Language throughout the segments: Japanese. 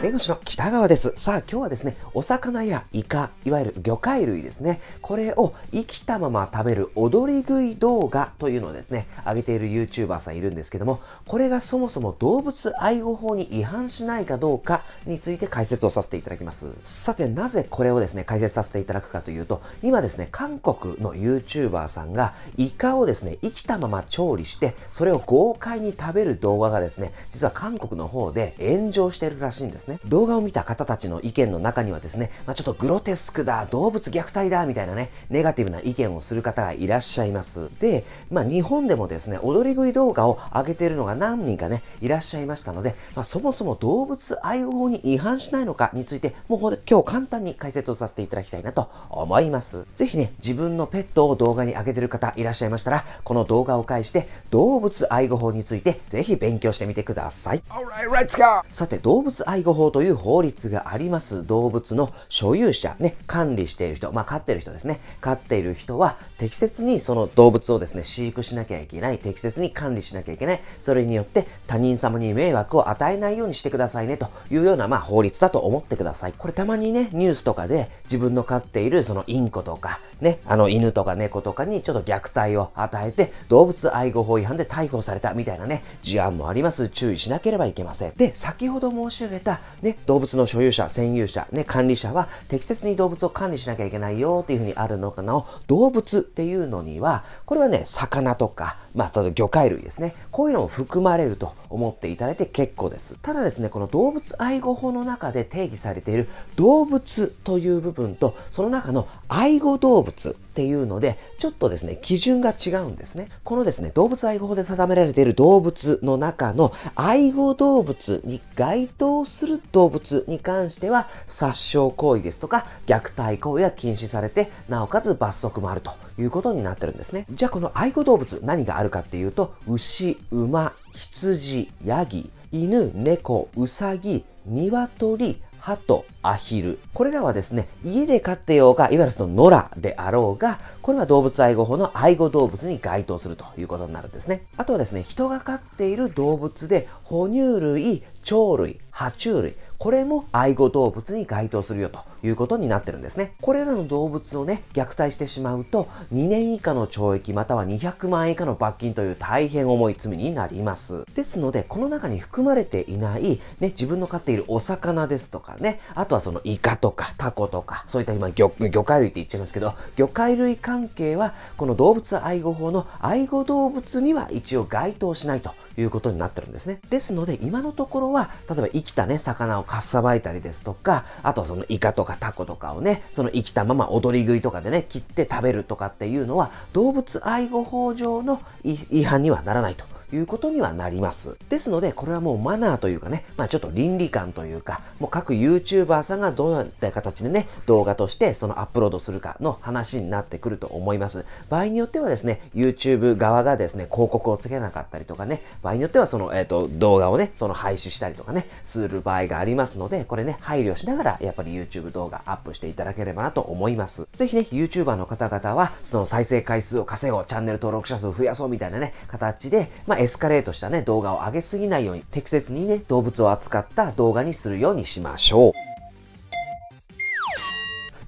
江口の北川です。さあ、今日はですね、お魚やイカ、いわゆる魚介類ですね、これを生きたまま食べる踊り食い動画というのをですね、上げている YouTuber さんいるんですけども、これがそもそも動物愛護法に違反しないかどうかについて解説をさせていただきます。さて、なぜこれをですね、解説させていただくかというと、今ですね、韓国の YouTuber さんが、イカをですね、生きたまま調理して、それを豪快に食べる動画がですね、実は韓国の方で炎上してるらしいんです。ね。動画を見た方たちの意見の中にはですね、まあ、ちょっとグロテスクだ、動物虐待だ、みたいなね、ネガティブな意見をする方がいらっしゃいます。で、まあ、日本でもですね、踊り食い動画を上げているのが何人かね、いらっしゃいましたので、まあ、そもそも動物愛護法に違反しないのかについて、もう今日簡単に解説をさせていただきたいなと思います。ぜひね、自分のペットを動画に上げてる方いらっしゃいましたら、この動画を介して動物愛護法についてぜひ勉強してみてください。Right, さて、動物愛護法という法律があります。動物の所有者、ね、管理している人、まあ、飼っている人ですね。飼っている人は、適切にその動物をですね、飼育しなきゃいけない。適切に管理しなきゃいけない。それによって、他人様に迷惑を与えないようにしてくださいね、というような、まあ、法律だと思ってください。これたまにね、ニュースとかで、自分の飼っている、そのインコとか、ね、あの、犬とか猫とかに、ちょっと虐待を与えて、動物愛護法違反で逮捕された、みたいなね、事案もあります。注意しなければいけません。で、先ほど申し上げたね、動物の所有者、占有者、ね、管理者は適切に動物を管理しなきゃいけないよっていうふうにあるのかな動物っていうのには、これはね、魚とか、まあ、魚介類ですね。こういうのも含まれると思っていただいて結構です。ただですね、この動物愛護法の中で定義されている動物という部分と、その中の愛護動物っていうので、ちょっとですね、基準が違うんですね。このですね、動物愛護法で定められている動物の中の愛護動物に該当する動物に関しては殺傷行為ですとか虐待行為は禁止されてなおかつ罰則もあるということになってるんですねじゃあこの愛護動物何があるかっていうと牛馬羊ヤギ犬猫うさぎ鶏ハト、アヒル。これらはですね、家で飼ってようが、いわゆるその野良であろうが、これは動物愛護法の愛護動物に該当するということになるんですね。あとはですね、人が飼っている動物で、哺乳類、鳥類、爬虫類、これも愛護動物に該当するよということになってるんですね。これらの動物をね、虐待してしまうと、2年以下の懲役または200万円以下の罰金という大変重い罪になります。ですので、この中に含まれていない、ね、自分の飼っているお魚ですとかね、あとはそのイカとかタコとか、そういった今魚介類って言っちゃいますけど、魚介類関係は、この動物愛護法の愛護動物には一応該当しないということになってるんですね。ですので、今のところは、例えば生きたね、魚をかっさばいたりですとか、あとそのイカとかタコとかをね、その生きたまま踊り食いとかでね、切って食べるとかっていうのは、動物愛護法上の違反にはならないと。いうことにはなります。ですので、これはもうマナーというかね、まあちょっと倫理観というか、もう各 YouTuber さんがどういった形でね、動画としてそのアップロードするかの話になってくると思います。場合によってはですね、YouTube 側がですね、広告をつけなかったりとかね、場合によってはその、えっ、ー、と、動画をね、その廃止したりとかね、する場合がありますので、これね、配慮しながら、やっぱり YouTube 動画アップしていただければなと思います。ぜひね、YouTuber の方々は、その再生回数を稼ごう、チャンネル登録者数を増やそうみたいなね、形で、まエスカレートしたね、動画を上げすぎないように、適切にね、動物を扱った動画にするようにしましょう。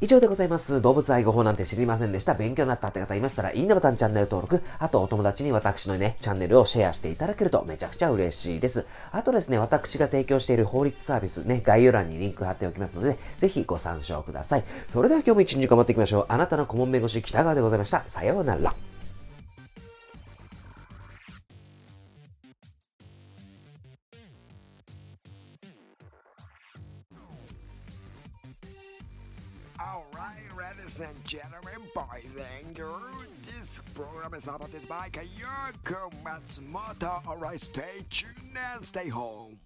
以上でございます。動物愛護法なんて知りませんでした。勉強になったって方いましたら、いいねボタン、チャンネル登録、あとお友達に私のね、チャンネルをシェアしていただけるとめちゃくちゃ嬉しいです。あとですね、私が提供している法律サービスね、概要欄にリンク貼っておきますので、ぜひご参照ください。それでは今日も一日頑張っていきましょう。あなたの顧問弁護士北川でございました。さようなら。Alright, ladies and gentlemen, boys and girls, this program is supported by Kayoko Matsumoto. Alright, stay tuned and stay home.